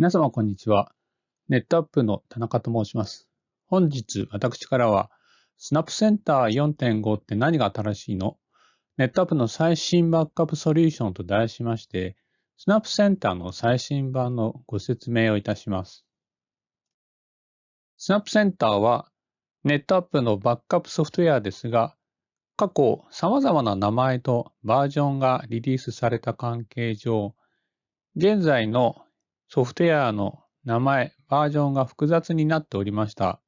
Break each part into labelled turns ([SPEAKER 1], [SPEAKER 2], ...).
[SPEAKER 1] 皆様こんにちは。ネットアップの田中と申します。本日私からは、スナップセンター4.5って何が新しいのネットアップの最新バックアップソリューションと題しまして、スナップセンターの最新版のご説明をいたします。スナップセンターは、ネットアップのバックアップソフトウェアですが、過去様々な名前とバージョンがリリースされた関係上、現在のソフトウェアの名前、バージョンが複雑になっておりました。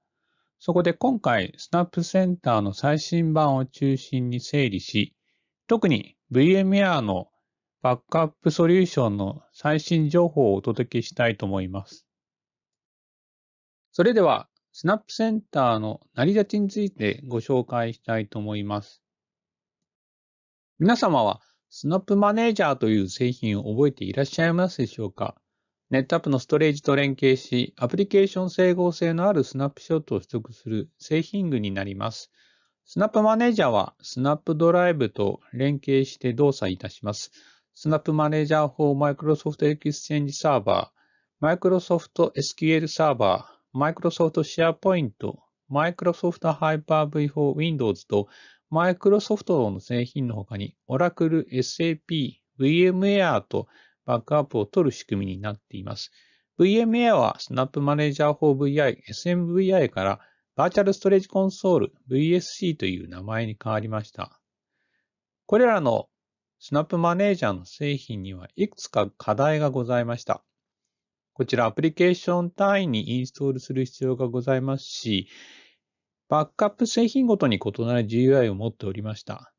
[SPEAKER 1] そこで今回、スナップセンターの最新版を中心に整理し、特に VMware のバックアップソリューションの最新情報をお届けしたいと思います。それでは、スナップセンターの成り立ちについてご紹介したいと思います。皆様は、スナップマネージャーという製品を覚えていらっしゃいますでしょうか NetApp のストレージと連携し、アプリケーション整合性のあるスナップショットを取得する製品群になります。スナップマネージャーはスナップドライブと連携して動作いたします。スナップマネージャー for Microsoft Exchange Server、Microsoft SQL Server、Microsoft SharePoint、Microsoft Hyper-V for Windows と Microsoft の製品の他に Oracle、SAP、VMware とバックアップを取る仕組みになっています。VMA は Snap Manager for VI、SMVI からバーチャルストレージコンソール VSC という名前に変わりました。これらの Snap Manager の製品にはいくつか課題がございました。こちらアプリケーション単位にインストールする必要がございますし、バックアップ製品ごとに異なる GUI を持っておりました。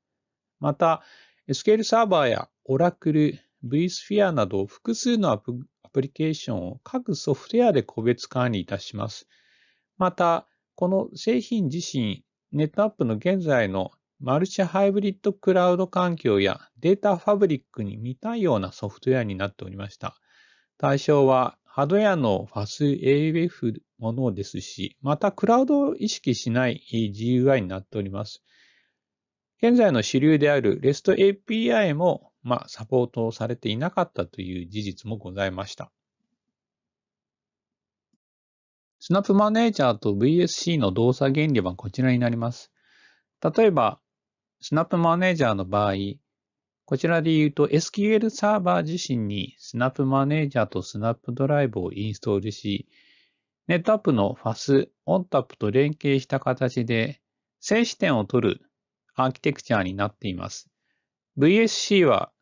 [SPEAKER 1] また、SQL サーバーや Oracle、vSphere など複数のアプリケーションを各ソフトウェアで個別管理いたします。また、この製品自身、ネットアップの現在のマルチハイブリッドクラウド環境やデータファブリックに見たいようなソフトウェアになっておりました。対象はハードウェアの FASAUF ものですし、またクラウドを意識しない GUI になっております。現在の主流である REST API もまあ、サポートをされていなかったという事実もございました。スナップマネージャーと VSC の動作原理はこちらになります。例えば、スナップマネージャーの場合、こちらで言うと SQL サーバー自身にスナップマネージャーとスナップドライブをインストールし、ネットアップの FAS、ONTAP と連携した形で静止点を取るアーキテクチャになっています。VSC は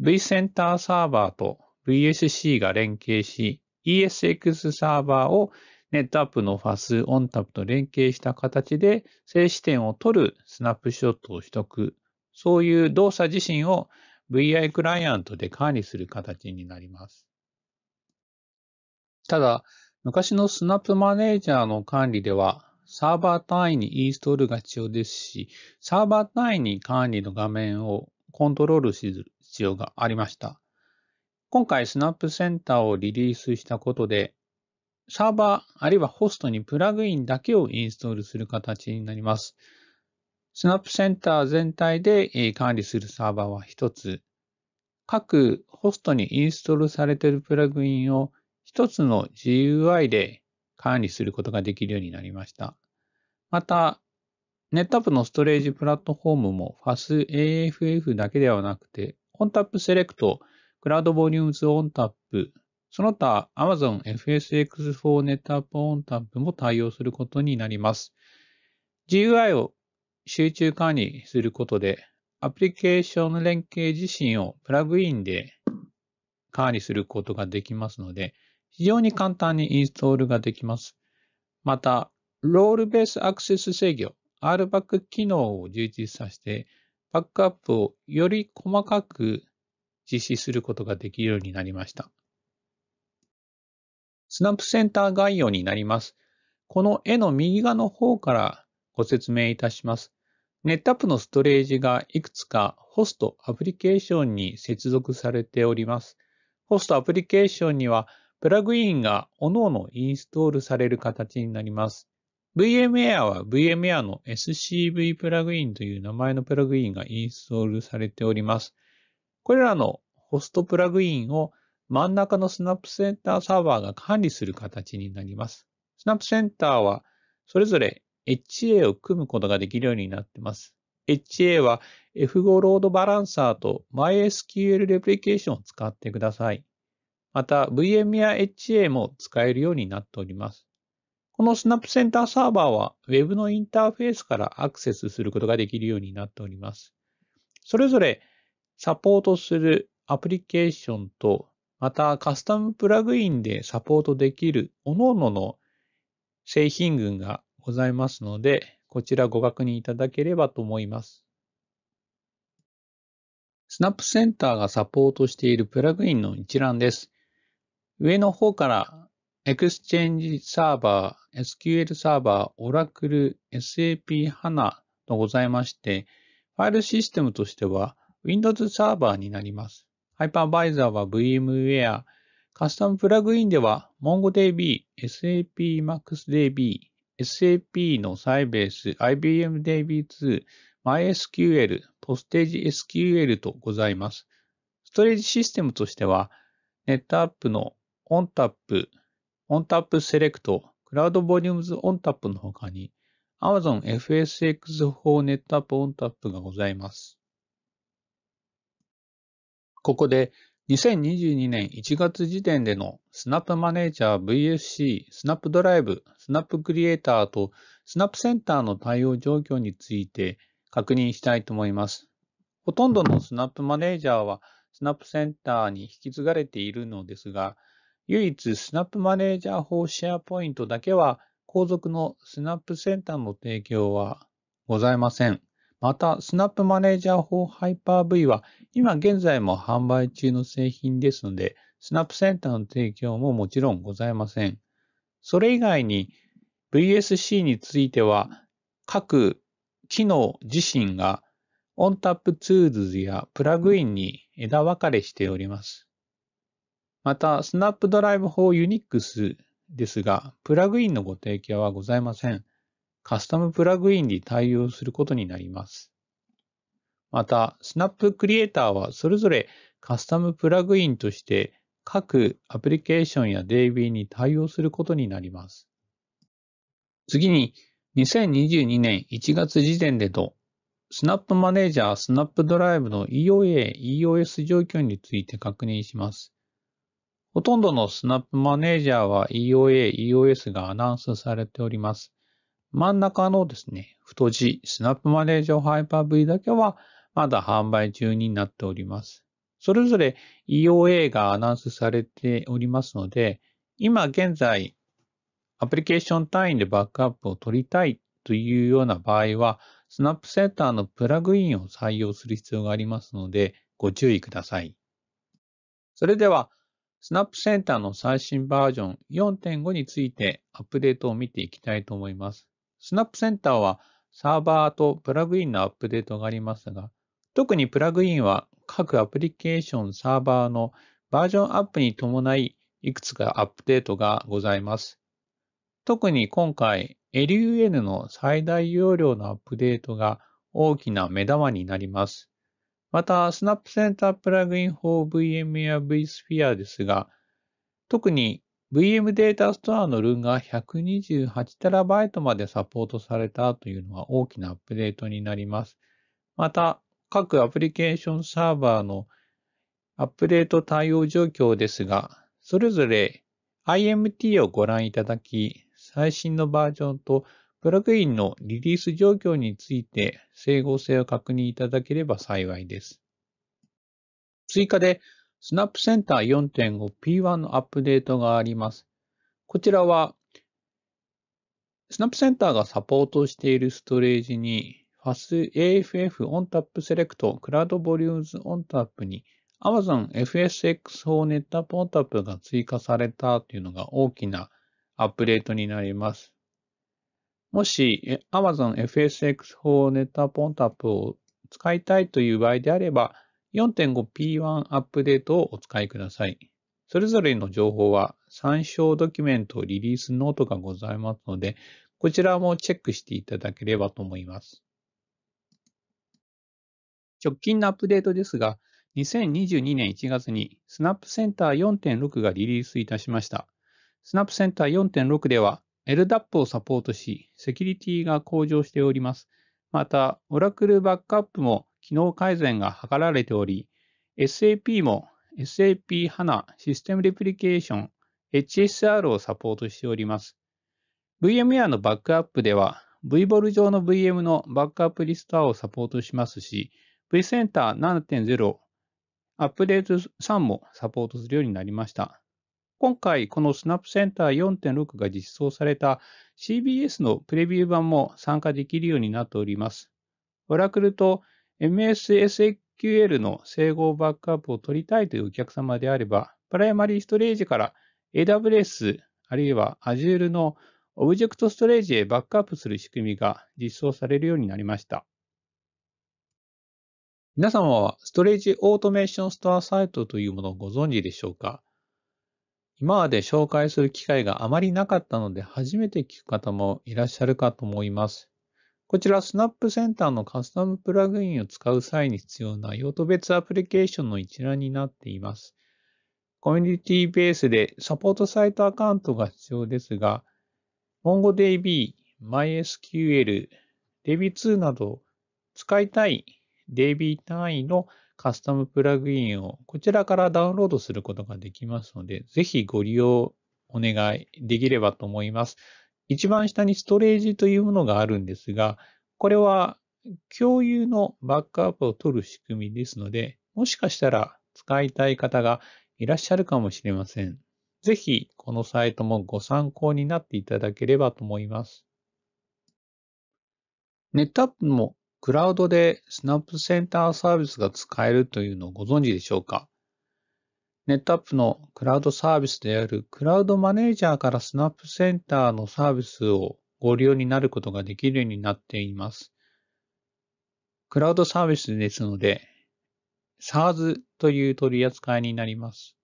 [SPEAKER 1] vCenter サーバーと VSC が連携し、ESX サーバーを NetApp の FAS、ONTAP と連携した形で静止点を取るスナップショットを取得。そういう動作自身を VI クライアントで管理する形になります。ただ、昔のスナップマネージャーの管理では、サーバー単位にインストールが必要ですし、サーバー単位に管理の画面をコントロールする必要がありました。今回、スナップセンターをリリースしたことで、サーバーあるいはホストにプラグインだけをインストールする形になります。スナップセンター全体で管理するサーバーは1つ、各ホストにインストールされているプラグインを1つの GUI で管理することができるようになりました。また、NetApp のストレージプラットフォームも f a s a f f だけではなくて、オンタップセレクト、クラウドボリュームズオンタップ、その他 Amazon FSX4 ネットアップオンタップも対応することになります。GUI を集中管理することで、アプリケーション連携自身をプラグインで管理することができますので、非常に簡単にインストールができます。また、ロールベースアクセス制御、RBAC 機能を充実させて、バックアップをより細かく実施することができるようになりました。スナップセンター概要になります。この絵の右側の方からご説明いたします。ネットアップのストレージがいくつかホストアプリケーションに接続されております。ホストアプリケーションにはプラグインが各々インストールされる形になります。VMware は VMware の SCV プラグインという名前のプラグインがインストールされております。これらのホストプラグインを真ん中のスナップセンターサーバーが管理する形になります。スナップセンターはそれぞれ HA を組むことができるようになっています。HA は F5 ロードバランサーと MySQL レプリケーションを使ってください。また VM e HA も使えるようになっております。このスナップセンターサーバーは Web のインターフェースからアクセスすることができるようになっております。それぞれサポートするアプリケーションと、またカスタムプラグインでサポートできる各々の製品群がございますので、こちらご確認いただければと思います。スナップセンターがサポートしているプラグインの一覧です。上の方からエクスチェンジサーバー、SQL サーバー、オラクル、l e SAP、HANA のございまして、ファイルシステムとしては Windows サーバーになります。ハイパーバイザーは VMware、カスタムプラグインでは MongoDB、SAP MaxDB、SAP の s y b ー s e IBMDB2、MySQL、Postage SQL とございます。ストレージシステムとしては NetApp の OnTap、ONTAP Select、Cloud Volumes ONTAP の他に Amazon FSX 法ネットアップ ONTAP がございます。ここで2022年1月時点での Snap マネージャー v s c Snap ドライブ、Snap クリエイターと Snap センターの対応状況について確認したいと思います。ほとんどの Snap マネージャーは Snap センターに引き継がれているのですが、唯一スナップマネージャー法シェアポイントだけは後続のスナップセンターの提供はございません。また、スナップマネージャー法ハイパー v は今現在も販売中の製品ですので、スナップセンターの提供ももちろんございません。それ以外に VSC については各機能自身がオンタップツールズやプラグインに枝分かれしております。また、スナップドライブ4ユニックスですが、プラグインのご提供はございません。カスタムプラグインに対応することになります。また、スナップクリエイターはそれぞれカスタムプラグインとして各アプリケーションや DB に対応することになります。次に、2022年1月時点でと、スナップマネージャースナップドライブの EOA、EOS 状況について確認します。ほとんどのスナップマネージャーは EOA、EOS がアナウンスされております。真ん中のですね、太字スナップマネージャーハイパー V だけはまだ販売中になっております。それぞれ EOA がアナウンスされておりますので、今現在アプリケーション単位でバックアップを取りたいというような場合は、スナップセンターのプラグインを採用する必要がありますので、ご注意ください。それでは、スナップセンターの最新バージョン4.5についてアップデートを見ていきたいと思います。スナップセンターはサーバーとプラグインのアップデートがありますが、特にプラグインは各アプリケーションサーバーのバージョンアップに伴い、いくつかアップデートがございます。特に今回、LUN の最大容量のアップデートが大きな目玉になります。また、Snap Center プラグイン for VM や vSphere ですが、特に VM データストアのルンが 128TB までサポートされたというのは大きなアップデートになります。また、各アプリケーションサーバーのアップデート対応状況ですが、それぞれ IMT をご覧いただき、最新のバージョンとプラグインのリリース状況について整合性を確認いただければ幸いです。追加で Snap Center 4.5 P1 のアップデートがあります。こちらは Snap Center がサポートしているストレージに FAS AFF ONTAP Select Cloud Volumes ONTAP に Amazon FSX 4 NetApp ONTAP が追加されたというのが大きなアップデートになります。もし Amazon FSX 4ネタポンタップを使いたいという場合であれば、4.5P1 アップデートをお使いください。それぞれの情報は参照ドキュメントリリースノートがございますので、こちらもチェックしていただければと思います。直近のアップデートですが、2022年1月に Snap Center 4.6がリリースいたしました。Snap Center 4.6では LDAP をサポートし、セキュリティが向上しております。また、Oracle バックアップも機能改善が図られており、SAP も SAP HANA システムレプリケーション HSR をサポートしております。VMware のバックアップでは、VBOL 上の VM のバックアップリストアをサポートしますし、VCenter7.0 アップデート3もサポートするようになりました。今回、このスナップセンター4.6が実装された CBS のプレビュー版も参加できるようになっております。オラクルと MSSQL の整合バックアップを取りたいというお客様であれば、プライマリーストレージから AWS あるいは Azure のオブジェクトストレージへバックアップする仕組みが実装されるようになりました。皆様はストレージオートメーションストアサイトというものをご存知でしょうか今まで紹介する機会があまりなかったので初めて聞く方もいらっしゃるかと思います。こちらスナップセンターのカスタムプラグインを使う際に必要な用途別アプリケーションの一覧になっています。コミュニティベースでサポートサイトアカウントが必要ですが、MongoDB、MySQL、DB2 など使いたい DB 単位のカスタムプラグインをこちらからダウンロードすることができますので、ぜひご利用お願いできればと思います。一番下にストレージというものがあるんですが、これは共有のバックアップを取る仕組みですので、もしかしたら使いたい方がいらっしゃるかもしれません。ぜひ、このサイトもご参考になっていただければと思います。ネットアップもクラウドでスナップセンターサービスが使えるというのをご存知でしょうかネットアップのクラウドサービスであるクラウドマネージャーからスナップセンターのサービスをご利用になることができるようになっています。クラウドサービスですので、SARS という取り扱いになります。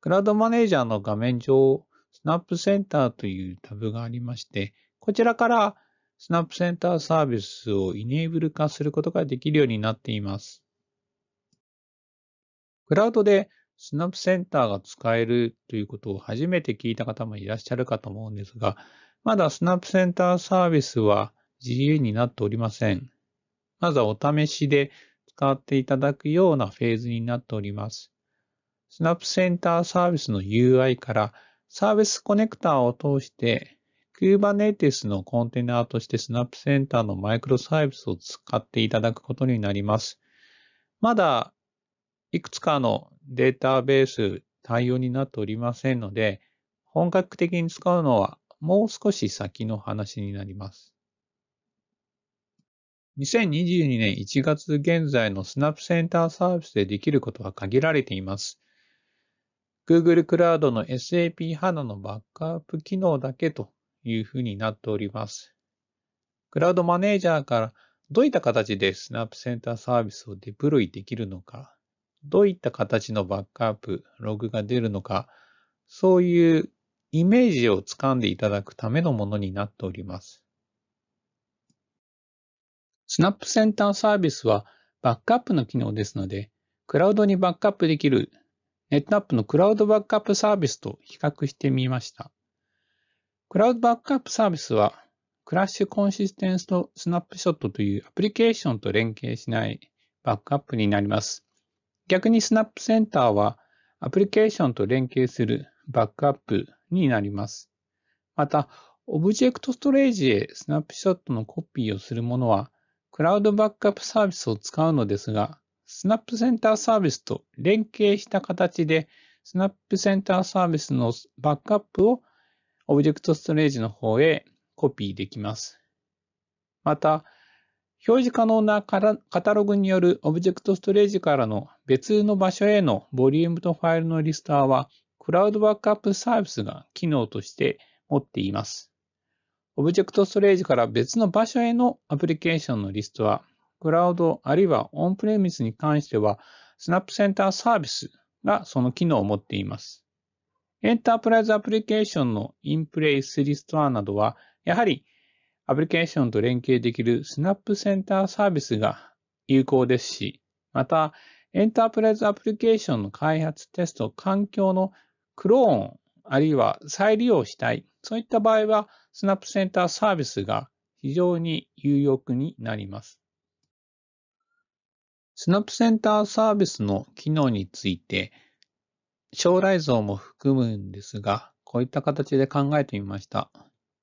[SPEAKER 1] クラウドマネージャーの画面上、スナップセンターというタブがありまして、こちらからスナップセンターサービスをイネーブル化することができるようになっています。クラウドでスナップセンターが使えるということを初めて聞いた方もいらっしゃるかと思うんですが、まだスナップセンターサービスは自由になっておりません。まずはお試しで使っていただくようなフェーズになっております。スナップセンターサービスの UI からサービスコネクターを通して Kubernetes のコンテナとして Snap センターのマイクロサービスを使っていただくことになります。まだいくつかのデータベース対応になっておりませんので、本格的に使うのはもう少し先の話になります。2022年1月現在の Snap センターサービスでできることは限られています。Google Cloud の SAP HANA のバックアップ機能だけというふうになっております。クラウドマネージャーからどういった形でスナップセンターサービスをデプロイできるのか、どういった形のバックアップ、ログが出るのか、そういうイメージをつかんでいただくためのものになっております。スナップセンターサービスはバックアップの機能ですので、クラウドにバックアップできる n e t a ッ p のクラウドバックアップサービスと比較してみました。クラウドバックアップサービスは、クラッシュコンシステンスとスナップショットというアプリケーションと連携しないバックアップになります。逆にスナップセンターは、アプリケーションと連携するバックアップになります。また、オブジェクトストレージへスナップショットのコピーをするものは、クラウドバックアップサービスを使うのですが、スナップセンターサービスと連携した形で、スナップセンターサービスのバックアップをオブジェクトストレージの方へコピーできます。また、表示可能なカタログによるオブジェクトストレージからの別の場所へのボリュームとファイルのリスターは、クラウドバックアップサービスが機能として持っています。オブジェクトストレージから別の場所へのアプリケーションのリストは、クラウドあるいはオンプレミスに関しては、スナップセンターサービスがその機能を持っています。エンタープライズアプリケーションのインプレイスリストアなどは、やはりアプリケーションと連携できるスナップセンターサービスが有効ですし、また、エンタープライズアプリケーションの開発テスト、環境のクローン、あるいは再利用したい、そういった場合は、スナップセンターサービスが非常に有力になります。スナップセンターサービスの機能について、将来像も含むんですが、こういった形で考えてみました。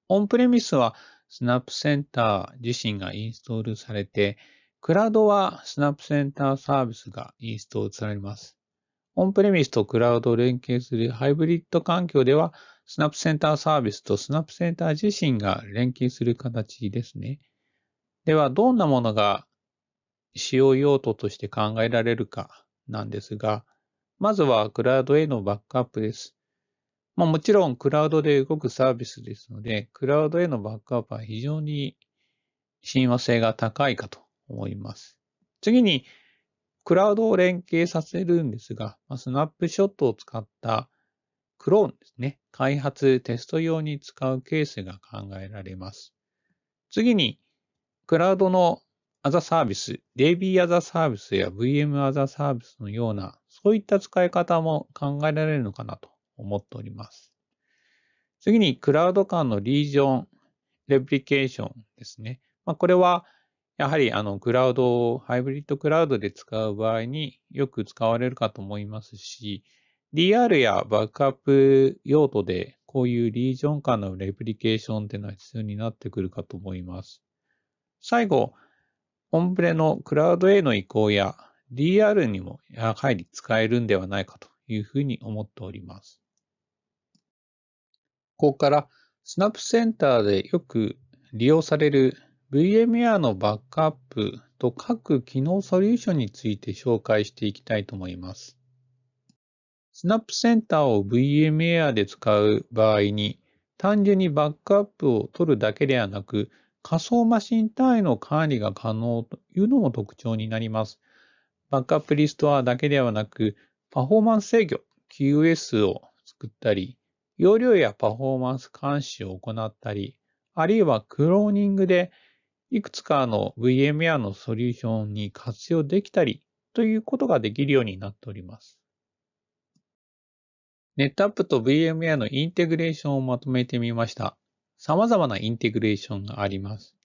[SPEAKER 1] オンプレミスは Snap センター自身がインストールされて、クラウドは Snap センターサービスがインストールされます。オンプレミスとクラウドを連携するハイブリッド環境では、Snap センターサービスと Snap センター自身が連携する形ですね。では、どんなものが使用用途として考えられるかなんですが、まずはクラウドへのバックアップです。まあ、もちろんクラウドで動くサービスですので、クラウドへのバックアップは非常に親和性が高いかと思います。次に、クラウドを連携させるんですが、まあ、スナップショットを使ったクローンですね。開発、テスト用に使うケースが考えられます。次に、クラウドのアザサービス、DB アザサービスや VM アザサービスのような、そういった使い方も考えられるのかなと思っております。次に、クラウド間のリージョン、レプリケーションですね。まあ、これは、やはり、あの、クラウドを、ハイブリッドクラウドで使う場合によく使われるかと思いますし、DR やバックアップ用途で、こういうリージョン間のレプリケーションっていうのは必要になってくるかと思います。最後、オンプレのクラウドへの移行や DR にもやはり使えるんではないかというふうに思っております。ここからスナップセンターでよく利用される VMware のバックアップと各機能ソリューションについて紹介していきたいと思います。スナップセンターを VMware で使う場合に単純にバックアップを取るだけではなく仮想マシン単位の管理が可能というのも特徴になります。バックアップリストアだけではなく、パフォーマンス制御、QS を作ったり、容量やパフォーマンス監視を行ったり、あるいはクローニングでいくつかの VMware のソリューションに活用できたりということができるようになっております。NetApp と VMware のインテグレーションをまとめてみました。様々なインテグレーションがあります。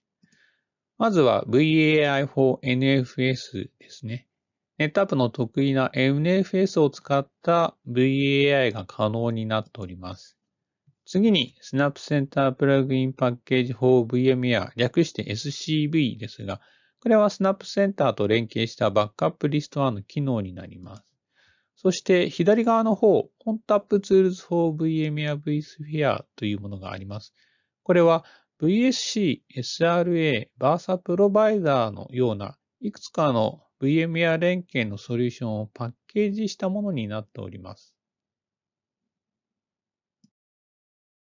[SPEAKER 1] まずは VAI for NFS ですね。ネップの得意な NFS を使った VAI が可能になっております。次に Snap Center プラグインパッケージ for VMware 略して SCV ですが、これは Snap Center と連携したバックアップリストアの機能になります。そして左側の方、ContApp Tools for VMware vSphere というものがあります。これは VSC、SRA、バーサプロバイダーのようないくつかの VM や連携のソリューションをパッケージしたものになっております。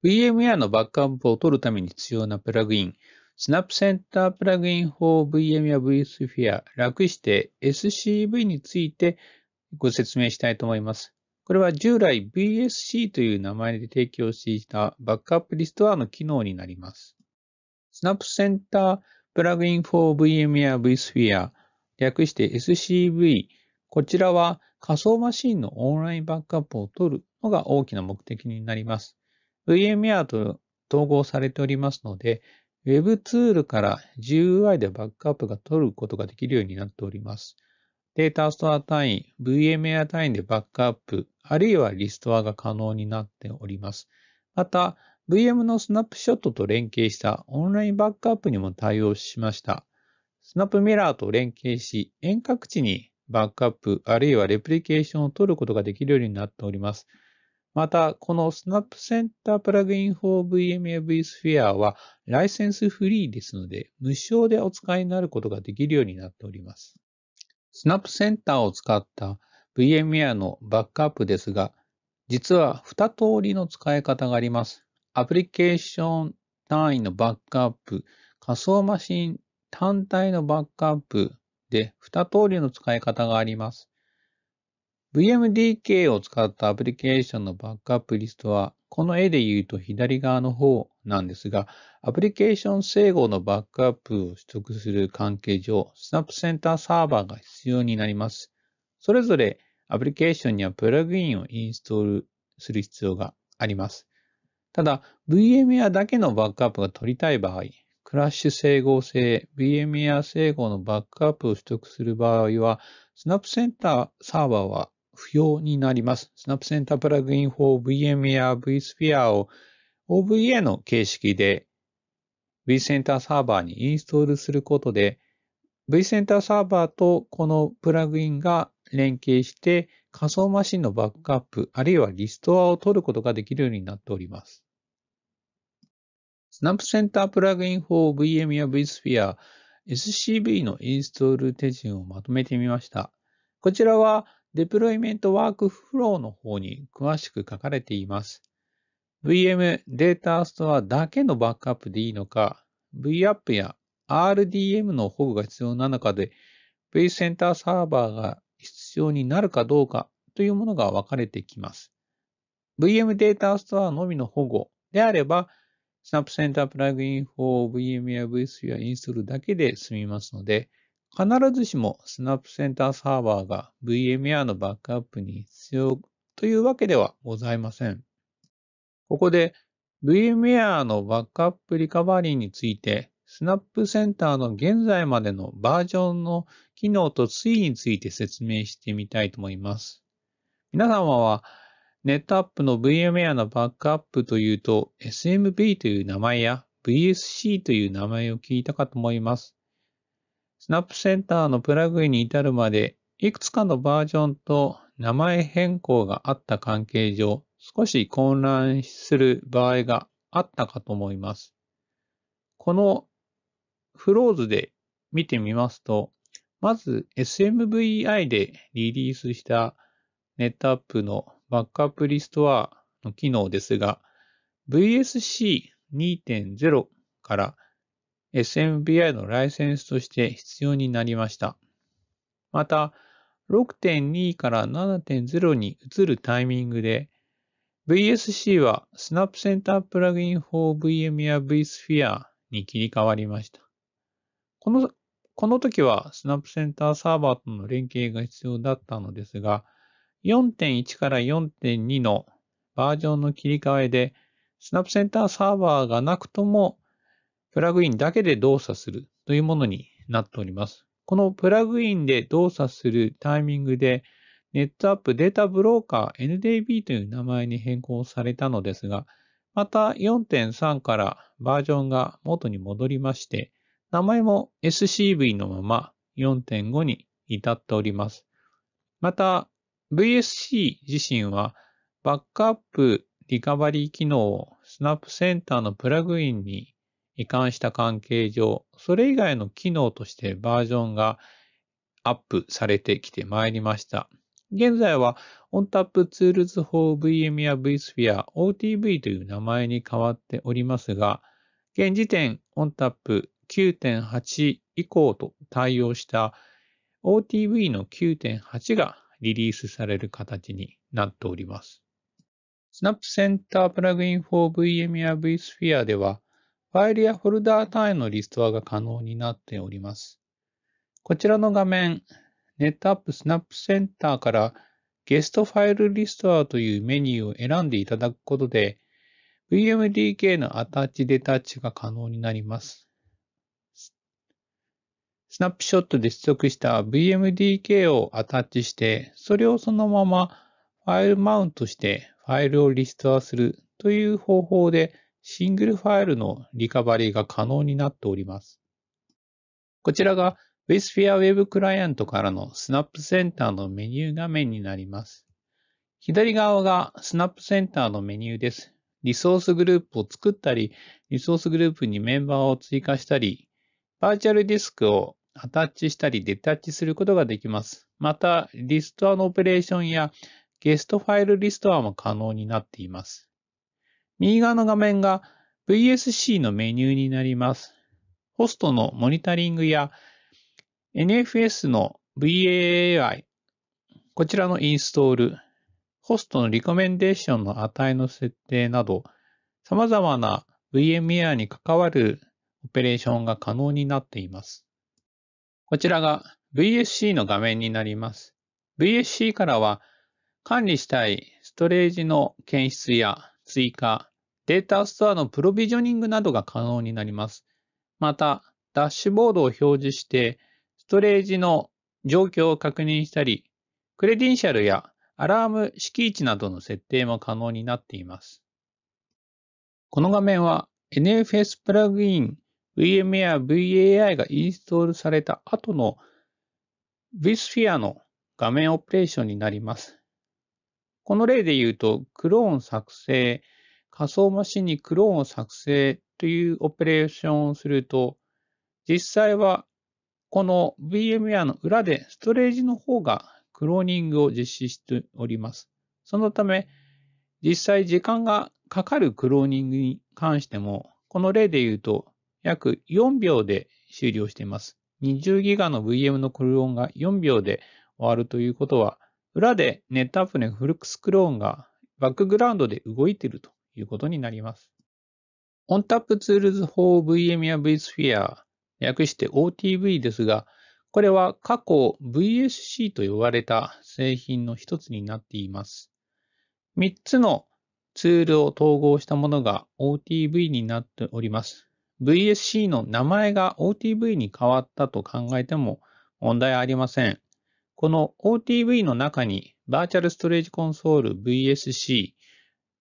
[SPEAKER 1] VMware のバックアップを取るために必要なプラグイン、Snap Center プラグイン for VM や vSphere、略して SCV についてご説明したいと思います。これは従来 VSC という名前で提供していたバックアップリストアの機能になります。Snap Center Plugin for VM e vSphere、略して SCV、こちらは仮想マシンのオンラインバックアップを取るのが大きな目的になります。VMware と統合されておりますので、Web ツールから GUI でバックアップが取ることができるようになっております。データストア単位、v m a 単位でバックアップ、あるいはリストアが可能になっております。また、VM のスナップショットと連携したオンラインバックアップにも対応しました。スナップミラーと連携し、遠隔地にバックアップ、あるいはレプリケーションを取ることができるようになっております。また、このスナップセンタープラグイン 4VM vSphere はライセンスフリーですので、無償でお使いになることができるようになっております。スナップセンターを使った VMware のバックアップですが、実は2通りの使い方があります。アプリケーション単位のバックアップ、仮想マシン単体のバックアップで2通りの使い方があります。VMDK を使ったアプリケーションのバックアップリストは、この絵で言うと左側の方なんですが、アプリケーション整合のバックアップを取得する関係上、スナップセンターサーバーが必要になります。それぞれアプリケーションにはプラグインをインストールする必要があります。ただ、VMware だけのバックアップが取りたい場合、クラッシュ整合性、VMware 整合のバックアップを取得する場合は、スナップセンターサーバーは不要になります。Snap Center プラグイン for VM や vSphere を OVA の形式で vCenter サーバーにインストールすることで vCenter サーバーとこのプラグインが連携して仮想マシンのバックアップあるいはリストアを取ることができるようになっております。Snap Center プラグイン for VM や vSphere SCB のインストール手順をまとめてみました。こちらはデプロイメントワークフローの方に詳しく書かれています。VM データストアだけのバックアップでいいのか、VApp や RDM の保護が必要なのかで、v ースセンターサーバーが必要になるかどうかというものが分かれてきます。VM データストアのみの保護であれば、Snap Center Plugin for VM や VS やインストールだけで済みますので、必ずしもスナップセンターサーバーが VMware のバックアップに必要というわけではございません。ここで VMware のバックアップリカバリーについてスナップセンターの現在までのバージョンの機能と推移について説明してみたいと思います。皆様はネットアップの VMware のバックアップというと SMB という名前や VSC という名前を聞いたかと思います。Snap センターのプラグインに至るまで、いくつかのバージョンと名前変更があった関係上、少し混乱する場合があったかと思います。このフローズで見てみますと、まず SMVI でリリースしたネットアップのバックアップリストアの機能ですが、VSC2.0 から SMBI のライセンスとして必要になりました。また、6.2から7.0に移るタイミングで、VSC は Snap Center Plugin for VM や vSphere に切り替わりました。この、この時は Snap Center サーバーとの連携が必要だったのですが、4.1から4.2のバージョンの切り替えで、Snap Center サーバーがなくともプラグインだけで動作するというものになっております。このプラグインで動作するタイミングで、ネットアップデータブローカー NDB という名前に変更されたのですが、また4.3からバージョンが元に戻りまして、名前も SCV のまま4.5に至っております。また VSC 自身はバックアップリカバリー機能をスナップセンターのプラグインに移管した関係上、それ以外の機能としてバージョンがアップされてきてまいりました。現在は ONTAP Tools for VM や vSphere、OTV という名前に変わっておりますが、現時点 ONTAP 9.8以降と対応した OTV の9.8がリリースされる形になっております。Snap Center Plugin for VM や vSphere ではファイルやフォルダー単位のリストアが可能になっております。こちらの画面、n e t ア p プ Snap Center からゲストファイルリストアというメニューを選んでいただくことで、VMDK のアタッチデタッチが可能になります。スナップショットで出力した VMDK をアタッチして、それをそのままファイルマウントしてファイルをリストアするという方法でシングルファイルのリカバリーが可能になっております。こちらが w i s p h e r e Web クライアントからのスナップセンターのメニュー画面になります。左側がスナップセンターのメニューです。リソースグループを作ったり、リソースグループにメンバーを追加したり、バーチャルディスクをアタッチしたりデタッチすることができます。また、リストアのオペレーションやゲストファイルリストアも可能になっています。右側の画面が VSC のメニューになります。ホストのモニタリングや NFS の VAI a、こちらのインストール、ホストのリコメンデーションの値の設定など、様々な VMware に関わるオペレーションが可能になっています。こちらが VSC の画面になります。VSC からは管理したいストレージの検出や追加、データストアのプロビジョニングなどが可能になります。また、ダッシュボードを表示して、ストレージの状況を確認したり、クレディンシャルやアラーム敷位置などの設定も可能になっています。この画面は NFS プラグイン VM や VAI がインストールされた後の vSphere の画面オペレーションになります。この例で言うと、クローン作成、仮想マシンにクローンを作成というオペレーションをすると、実際はこの VMware の裏でストレージの方がクローニングを実施しております。そのため、実際時間がかかるクローニングに関しても、この例で言うと約4秒で終了しています。20ギガの VM のクローンが4秒で終わるということは、裏でネットアップのフルックスクローンがバックグラウンドで動いているということになります。ONTAP Tools for VM や vSphere、略して OTV ですが、これは過去 VSC と呼ばれた製品の一つになっています。3つのツールを統合したものが OTV になっております。VSC の名前が OTV に変わったと考えても問題ありません。この OTV の中にバーチャルストレージコンソール VSC、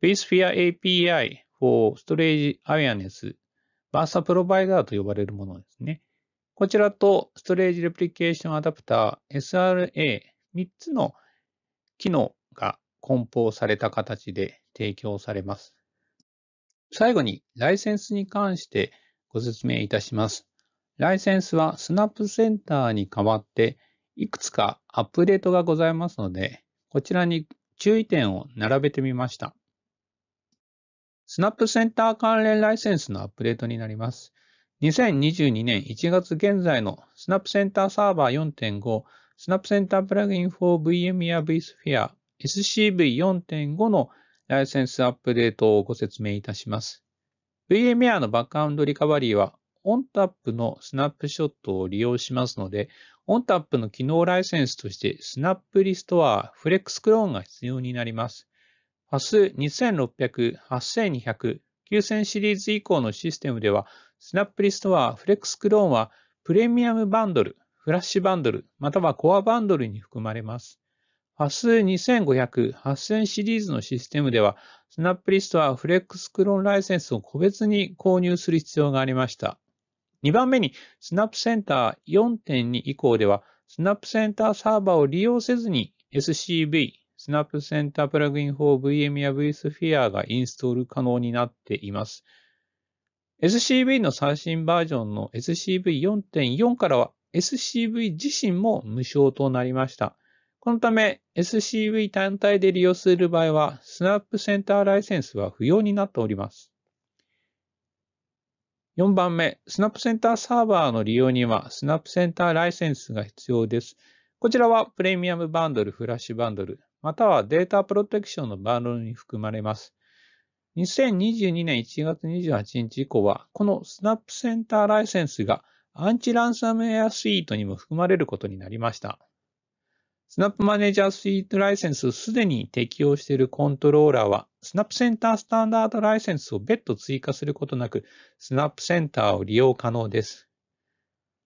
[SPEAKER 1] v s p h e r e API for Storage Awareness v ーサ s a p r o v i r と呼ばれるものですね。こちらと Storage Replication Adapter SRA 3つの機能が梱包された形で提供されます。最後にライセンスに関してご説明いたします。ライセンスはスナップセンターに代わっていくつかアップデートがございますので、こちらに注意点を並べてみました。スナップセンター関連ライセンスのアップデートになります。2022年1月現在のスナップセンターサーバー4.5、スナップセンタープラグイン 4VM や vSphere、SCV4.5 のライセンスアップデートをご説明いたします。VMware のバックアウンドリカバリーは、オンタップのスナップショットを利用しますので、オンタップの機能ライセンスとして、スナップリストア、フレックスクローンが必要になります。明ス2600、8200、9000シリーズ以降のシステムでは、スナップリストはフレックスクローンはプレミアムバンドル、フラッシュバンドル、またはコアバンドルに含まれます。明ス2500、8000シリーズのシステムでは、スナップリストはフレックスクローンライセンスを個別に購入する必要がありました。2番目に、スナップセンター4.2以降では、スナップセンターサーバーを利用せずに SCV、スナップセンタープラグイン4 VM や vSphere がインストール可能になっています。SCV の最新バージョンの SCV4.4 からは SCV 自身も無償となりました。このため SCV 単体で利用する場合はスナップセンターライセンスは不要になっております。4番目、スナップセンターサーバーの利用にはスナップセンターライセンスが必要です。こちらはプレミアムバンドル、フラッシュバンドル、またはデータプロテクションのバンドルに含まれます。2022年1月28日以降は、このスナップセンターライセンスがアンチランサムウェアスイートにも含まれることになりました。スナップマネージャースイートライセンスをすでに適用しているコントローラーは、スナップセンタースタンダードライセンスを別途追加することなく、スナップセンターを利用可能です。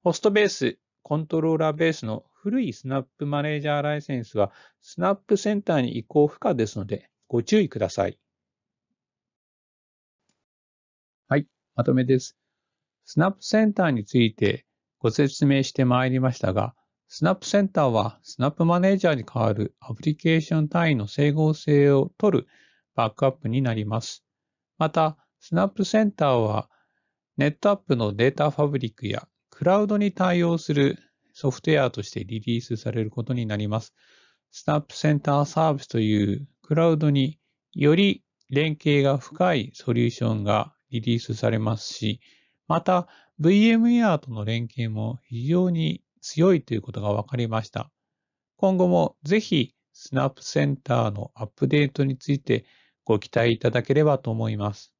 [SPEAKER 1] ホストベース、コントローラーベースの古いスナップマネージャーライセンスはスナップセンターに移行不可ですのでご注意ください。はい、まとめです。スナップセンターについてご説明してまいりましたが、スナップセンターはスナップマネージャーに代わるアプリケーション単位の整合性を取るバックアップになります。また、スナップセンターはネットアップのデータファブリックやクラウドに対応するソフトウェアとしてリリースされることになります。スナップセンターサービスというクラウドにより連携が深いソリューションがリリースされますし、また VMware との連携も非常に強いということが分かりました。今後もぜひスナップセンターのアップデートについてご期待いただければと思います。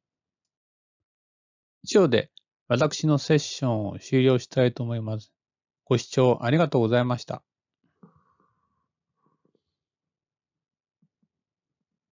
[SPEAKER 1] 以上で私のセッションを終了したいと思います。ご視聴ありがとうございました。